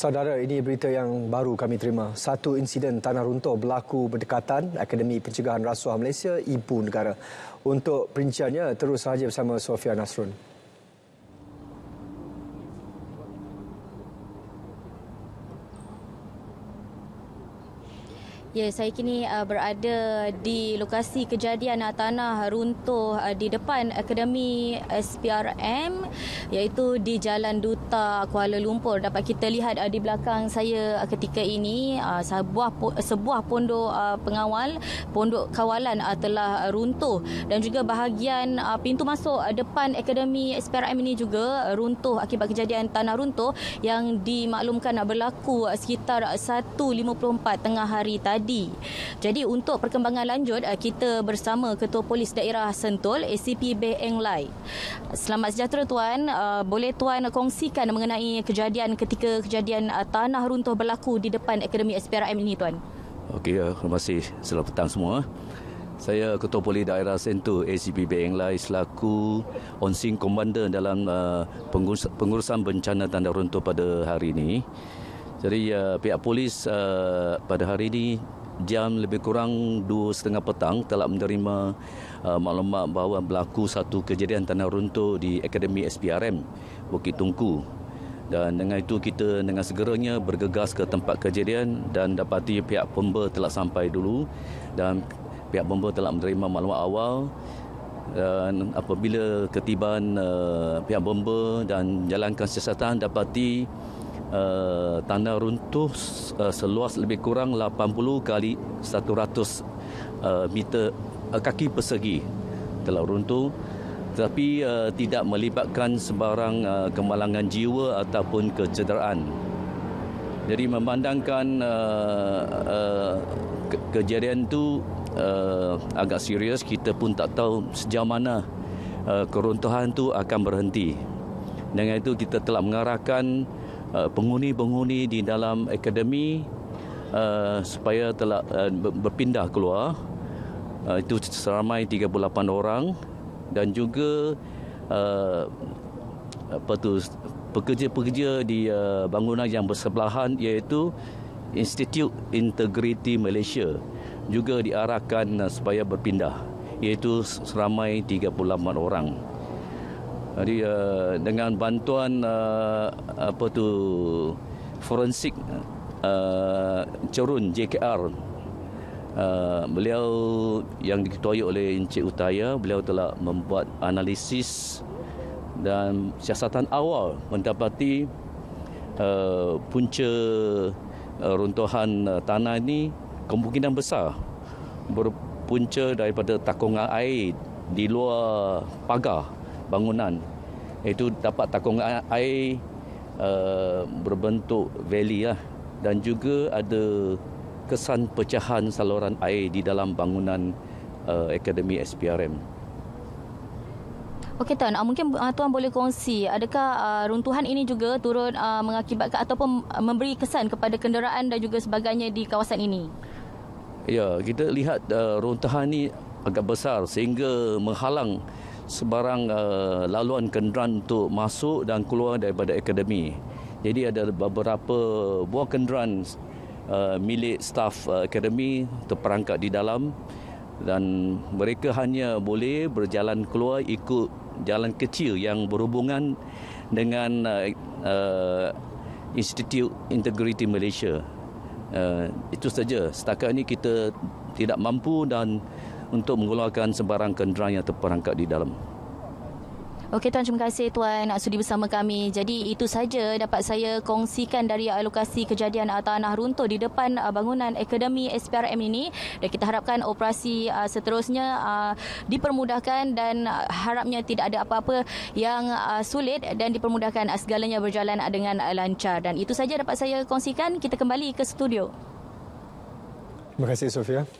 Saudara, ini berita yang baru kami terima. Satu insiden tanah runtuh berlaku berdekatan Akademi Pencegahan Rasuah Malaysia, Ibu Negara. Untuk perinciannya, terus sahaja bersama Sofia Nasrun. Ya, saya kini uh, berada di lokasi kejadian uh, tanah runtuh uh, di depan Akademi SPRM iaitu di Jalan Duta Kuala Lumpur. Dapat kita lihat di belakang saya ketika ini sebuah sebuah pondok pengawal, pondok kawalan telah runtuh dan juga bahagian pintu masuk depan Akademi SPRM ini juga runtuh akibat kejadian tanah runtuh yang dimaklumkan uh, berlaku uh, sekitar 1.54 tengah hari tadi tadi. Jadi untuk perkembangan lanjut eh, kita bersama Ketua Polis Daerah Sentul ACP Beng Lai. Selamat sejahtera tuan. Eh, boleh tuan kongsikan mengenai kejadian ketika kejadian eh, tanah runtuh berlaku di depan Akademi SPRM ini tuan? Okey, terima kasih. Selamat petang semua. Saya Ketua Polis Daerah Sentul ACP Beng Lai selaku on-scene komander dalam pengurusan bencana tanah runtuh pada hari ini. Jadi uh, pihak polis uh, pada hari ini jam lebih kurang 2.30 petang telah menerima uh, maklumat bahawa berlaku satu kejadian tanah runtuh di Akademi SPRM Bukit Tungku. Dan dengan itu kita dengan segeranya bergegas ke tempat kejadian dan dapati pihak pemba telah sampai dulu dan pihak pemba telah menerima maklumat awal dan apabila ketibaan uh, pihak bomba dan jalankan siasatan dapati uh, tanah runtuh uh, seluas lebih kurang 80 kali 100 uh, eh, meter uh, kaki persegi telah runtuh tetapi uh, tidak melibatkan sebarang uh, kemalangan jiwa ataupun kecederaan. Jadi memandangkan uh, uh, kejadian itu uh, agak serius, kita pun tak tahu sejauh mana uh, keruntuhan itu akan berhenti. Dengan itu kita telah mengarahkan Uh, penghuni-penghuni di dalam akademi uh, supaya telah uh, berpindah keluar. itu seramai 38 orang dan juga uh, pekerja-pekerja di bangunan yang bersebelahan iaitu Institute Integrity Malaysia juga diarahkan supaya berpindah iaitu seramai 38 orang. Jadi uh, dengan bantuan uh, apa tu forensik uh, Cerun JKR uh, beliau yang diketuai oleh Encik Utaya beliau telah membuat analisis dan siasatan awal mendapati uh, punca uh, runtuhan uh, tanah ini kemungkinan besar berpunca daripada takungan air di luar pagar bangunan itu dapat takung air eh, berbentuk valley lah. dan juga ada kesan pecahan saluran air di dalam bangunan eh, Akademi SPRM. Okey Tuan, ah, mungkin ah, Tuan boleh kongsi adakah ah, runtuhan ini juga turun mengakibatkan ataupun memberi kesan kepada kenderaan dan juga sebagainya di kawasan ini? Ya, kita lihat eh, runtuhan ini agak besar sehingga menghalang sebarang uh, laluan kenderaan untuk masuk dan keluar daripada akademi. Jadi ada beberapa buah kenderaan uh, milik staf uh, eh, akademi terperangkap di dalam dan mereka hanya boleh berjalan keluar ikut jalan kecil yang berhubungan dengan uh, uh, Institute Integrity Malaysia. Uh, itu saja. Setakat ini kita tidak mampu dan untuk mengeluarkan sebarang kenderaan yang terperangkap di dalam. Okey tuan terima kasih tuan nak sudi bersama kami. Jadi itu saja dapat saya kongsikan dari lokasi kejadian uh, tanah runtuh di depan uh, bangunan Akademi SPRM ini dan kita harapkan operasi uh, seterusnya dipermudahkan dan harapnya tidak ada apa-apa yang sulit dan dipermudahkan segalanya berjalan dengan lancar dan itu saja dapat saya kongsikan kita kembali ke studio. Terima kasih Sofia.